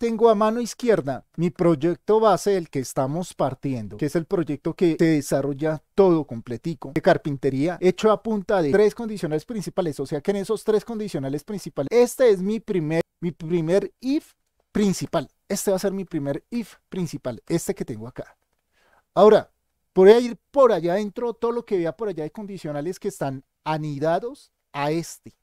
tengo a mano izquierda mi proyecto base del que estamos partiendo, que es el proyecto que se desarrolla todo completico de carpintería, hecho a punta de tres condicionales principales. O sea que en esos tres condicionales principales, este es mi primer, mi primer if principal. Este va a ser mi primer if principal, este que tengo acá. Ahora, a ir por allá adentro, todo lo que vea por allá de condicionales que están anidados a este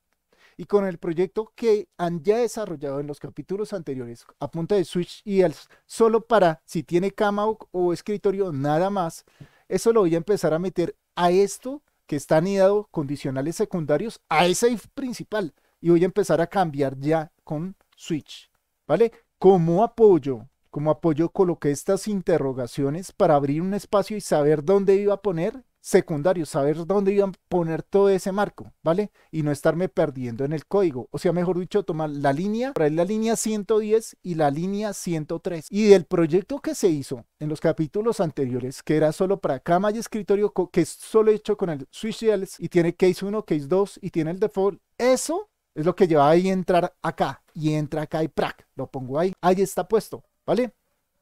y con el proyecto que han ya desarrollado en los capítulos anteriores a punta de Switch y el solo para si tiene cama o, escritorio, nada más. Eso lo voy a empezar a meter a esto que está anidado condicionales secundarios, a ese principal. Y voy a empezar a cambiar ya con Switch, ¿vale? Como apoyo, como apoyo coloqué estas interrogaciones para abrir un espacio y saber dónde iba a poner secundario, saber dónde iban a poner todo ese marco, ¿vale? Y no estarme perdiendo en el código. O sea, mejor dicho, tomar la línea, traer la línea 110 y la línea 103. Y del proyecto que se hizo en los capítulos anteriores, que era solo para cama y escritorio, que es solo hecho con el Switch y tiene case 1, case 2 y tiene el default, eso es lo que lleva ahí entrar acá. Y entra acá y prac, lo pongo ahí. Ahí está puesto, ¿vale?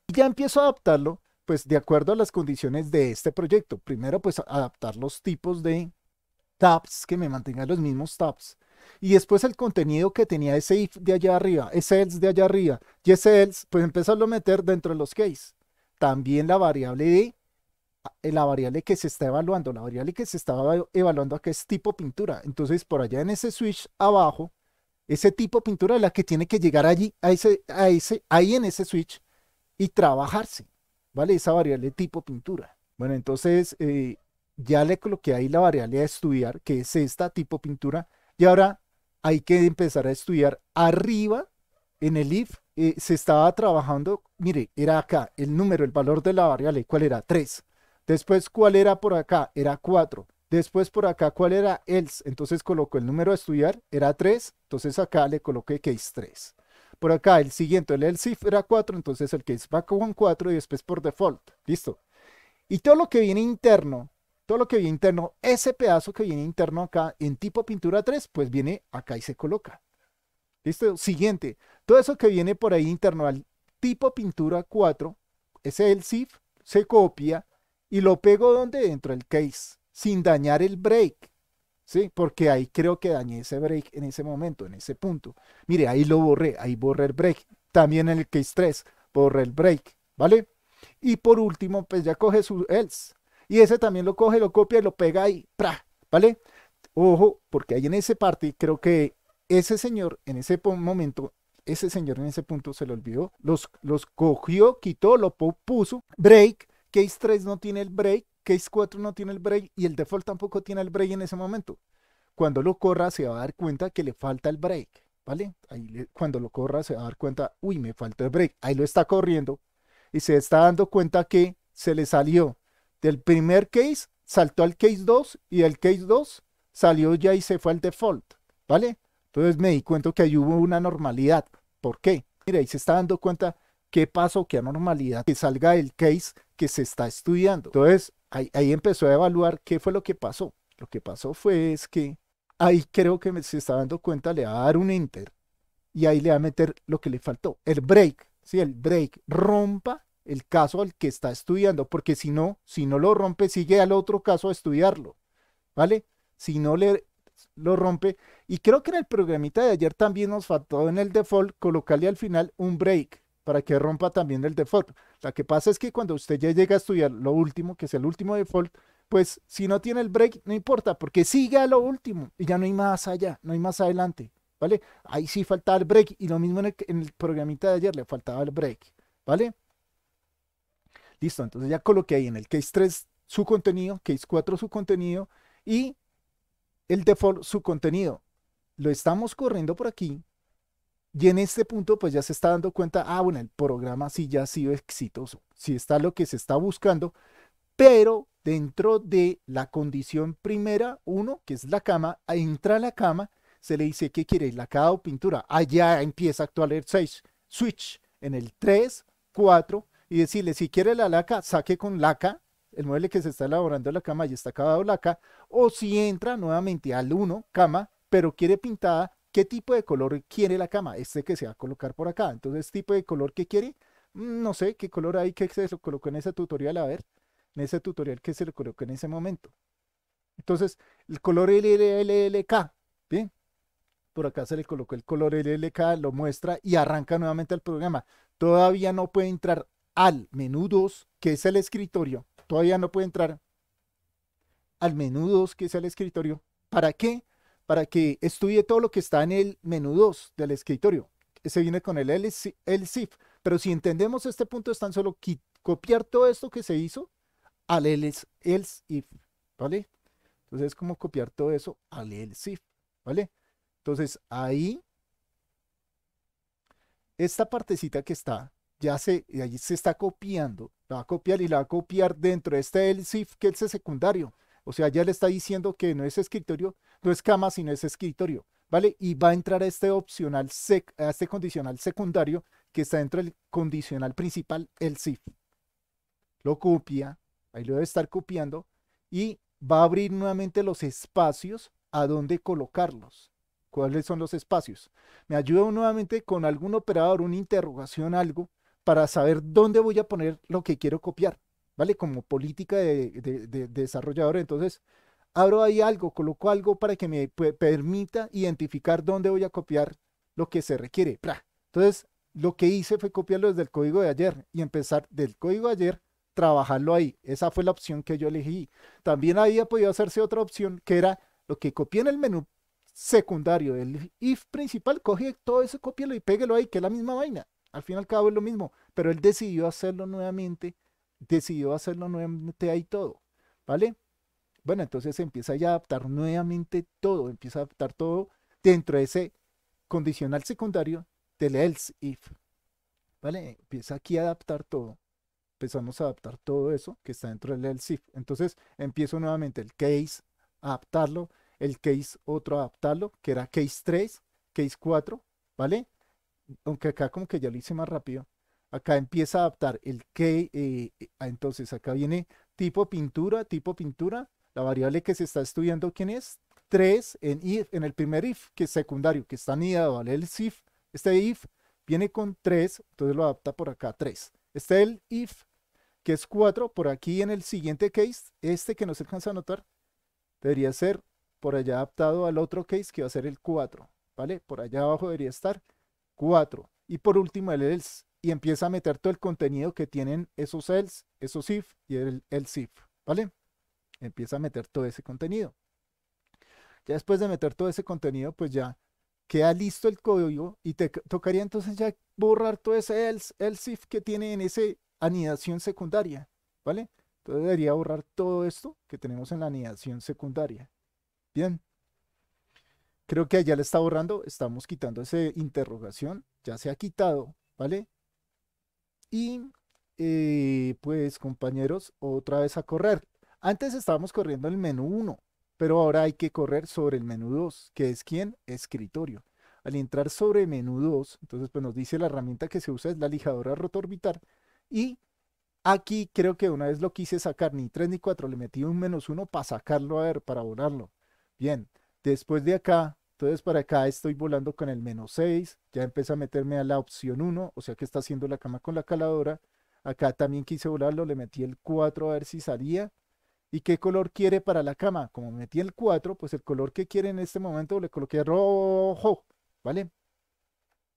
Y ya empiezo a adaptarlo pues de acuerdo a las condiciones de este proyecto. Primero, pues adaptar los tipos de tabs que me mantengan los mismos tabs. Y después el contenido que tenía ese if de allá arriba, ese else de allá arriba y ese else, pues empezarlo a meter dentro de los case. También la variable de eh, la variable que se está evaluando, la variable que se estaba evaluando qué es tipo pintura. Entonces, por allá en ese switch abajo, ese tipo pintura es la que tiene que llegar allí, a ese, a ese, ahí en ese switch y trabajarse. ¿vale? Esa variable tipo pintura. Bueno, entonces eh, ya le coloqué ahí la variable a estudiar, que es esta tipo pintura, y ahora hay que empezar a estudiar arriba en el if. Eh, se estaba trabajando, mire, era acá el número, el valor de la variable, ¿cuál era? 3. Después, ¿cuál era por acá? Era 4. Después por acá, ¿cuál era else? Entonces coloco el número a estudiar, era 3. Entonces acá le coloqué que es 3. Por acá el siguiente, el cifra era 4, entonces el case va con 4 y después por default. Listo. Y todo lo que viene interno, todo lo que viene interno, ese pedazo que viene interno acá en tipo pintura 3, pues viene acá y se coloca. Listo. Siguiente, todo eso que viene por ahí interno al tipo pintura 4, ese el cif se copia y lo pego donde dentro el case, sin dañar el break. ¿sí? Porque ahí creo que dañé ese break en ese momento, en ese punto. Mire, ahí lo borré, ahí borré el break. También en el case 3, borré el break, ¿vale? Y por último, pues ya coge su else. Y ese también lo coge, lo copia y lo pega ahí, ¡pra! ¿vale? Ojo, porque ahí en ese party, creo que ese señor en ese momento ese señor en ese punto se lo olvidó. Los, los cogió, quitó, lo puso. Break. Case 3 no tiene el break. Case 4 no tiene el break y el default tampoco tiene el break en ese momento. Cuando lo corra se va a dar cuenta que le falta el break, ¿vale? Ahí cuando lo corra se va a dar cuenta, uy, me falta el break. Ahí lo está corriendo y se está dando cuenta que se le salió del primer case, saltó al case 2 y el case 2 salió ya y se fue al default, ¿vale? Entonces me di cuenta que ahí hubo una normalidad. ¿Por qué? Mira, ahí se está dando cuenta qué pasó, qué anormalidad que salga el case que se está estudiando. Entonces, ahí, empezó a evaluar qué fue lo que pasó. Lo que pasó fue es que ahí creo que se está dando cuenta, le va a dar un enter y ahí le va a meter lo que le faltó, el break, ¿sí? El break rompa el caso al que está estudiando, porque si no, si no lo rompe, sigue al otro caso a estudiarlo, ¿vale? Si no le lo rompe, y creo que en el programita de ayer también nos faltó en el default colocarle al final un break, para que rompa también el default. Lo que pasa es que cuando usted ya llega a estudiar lo último, que es el último default, pues si no tiene el break, no importa, porque sigue a lo último y ya no hay más allá, no hay más adelante, ¿vale? Ahí sí faltaba el break y lo mismo en el, programita de ayer le faltaba el break, ¿vale? Listo, entonces ya coloqué ahí en el case 3 su contenido, case 4 su contenido y el default su contenido. Lo estamos corriendo por aquí y en este punto, pues ya se está dando cuenta, ah, bueno, el programa sí ya ha sido exitoso, sí está lo que se está buscando, pero dentro de la condición primera, uno, que es la cama, entra a la cama, se le dice, que quiere? ¿Lacada o pintura? Allá empieza a actuar el 6, switch, en el 3, 4, y decirle, si quiere la laca, saque con laca, el mueble que se está elaborando la cama ya está acabado laca, o si entra nuevamente al 1, cama, pero quiere pintada, ¿Qué tipo de color quiere la cama? Este que se va a colocar por acá. Entonces, tipo de color que quiere, mm, no sé qué color hay que se lo colocó en ese tutorial, a ver, en ese tutorial que se lo colocó en ese momento. Entonces, el color LLLK, ¿bien? Por acá se le colocó el color LLK, lo muestra y arranca nuevamente el programa. Todavía no puede entrar al menú 2, que es el escritorio. Todavía no puede entrar al menú 2, que es el escritorio. ¿Para qué? para que estudie todo lo que está en el menú 2 del escritorio. Se viene con el if pero si entendemos este punto es tan solo copiar todo esto que se hizo al LSIF, ¿vale? Entonces es como copiar todo eso al LSIF, ¿vale? Entonces ahí, esta partecita que está, ya se, ahí se está copiando, la va a copiar y la va a copiar dentro de este if que es el secundario. O sea, ya le está diciendo que no es escritorio, no es cama, sino es escritorio, ¿vale? Y va a entrar a este opcional, a este condicional secundario que está dentro del condicional principal, el SIF. Lo copia, ahí lo debe estar copiando, y va a abrir nuevamente los espacios a dónde colocarlos. ¿Cuáles son los espacios? Me ayuda nuevamente con algún operador, una interrogación, algo, para saber dónde voy a poner lo que quiero copiar. ¿vale? Como política de, de, desarrollador. Entonces, abro ahí algo, coloco algo para que me permita identificar dónde voy a copiar lo que se requiere. Entonces, lo que hice fue copiarlo desde el código de ayer y empezar del código de ayer, trabajarlo ahí. Esa fue la opción que yo elegí. También había podido hacerse otra opción que era lo que copié en el menú secundario, el if principal, coge todo eso, copiélo y péguelo ahí, que es la misma vaina. Al fin y al cabo es lo mismo, pero él decidió hacerlo nuevamente decidió hacerlo nuevamente ahí todo, ¿vale? Bueno, entonces empieza ya a adaptar nuevamente todo, empieza a adaptar todo dentro de ese condicional secundario del else if, ¿vale? Empieza aquí a adaptar todo. Empezamos a adaptar todo eso que está dentro del else if. Entonces empiezo nuevamente el case, adaptarlo, el case otro adaptarlo, que era case 3, case 4, ¿vale? Aunque acá como que ya lo hice más rápido. Acá empieza a adaptar el que, eh, eh, entonces acá viene tipo pintura, tipo pintura, la variable que se está estudiando, ¿quién es? 3 en if, en el primer if, que es secundario, que está anidado, ¿vale? El if, este if viene con 3, entonces lo adapta por acá 3. Este el if, que es 4, por aquí en el siguiente case, este que no se alcanza a notar, debería ser por allá adaptado al otro case que va a ser el 4, ¿vale? Por allá abajo debería estar 4. Y por último el else, y empieza a meter todo el contenido que tienen esos else, esos if y el, el if, ¿vale? Empieza a meter todo ese contenido. Ya después de meter todo ese contenido, pues ya queda listo el código y te tocaría entonces ya borrar todo ese else, else if que tiene en esa anidación secundaria, ¿vale? Entonces debería borrar todo esto que tenemos en la anidación secundaria. Bien. Creo que ya le está borrando, estamos quitando esa interrogación, ya se ha quitado, ¿vale? Y eh, pues compañeros, otra vez a correr. Antes estábamos corriendo el menú 1, pero ahora hay que correr sobre el menú 2, que es quién? Escritorio. Al entrar sobre menú 2, entonces pues nos dice la herramienta que se usa es la lijadora rotorbitar. y aquí creo que una vez lo quise sacar, ni 3 ni 4, le metí un menos 1 para sacarlo a ver, para volarlo. Bien, después de acá entonces para acá estoy volando con el menos 6, ya empecé a meterme a la opción 1, o sea que está haciendo la cama con la caladora. Acá también quise volarlo, le metí el 4 a ver si salía. ¿Y qué color quiere para la cama? Como metí el 4, pues el color que quiere en este momento le coloqué rojo, ¿vale?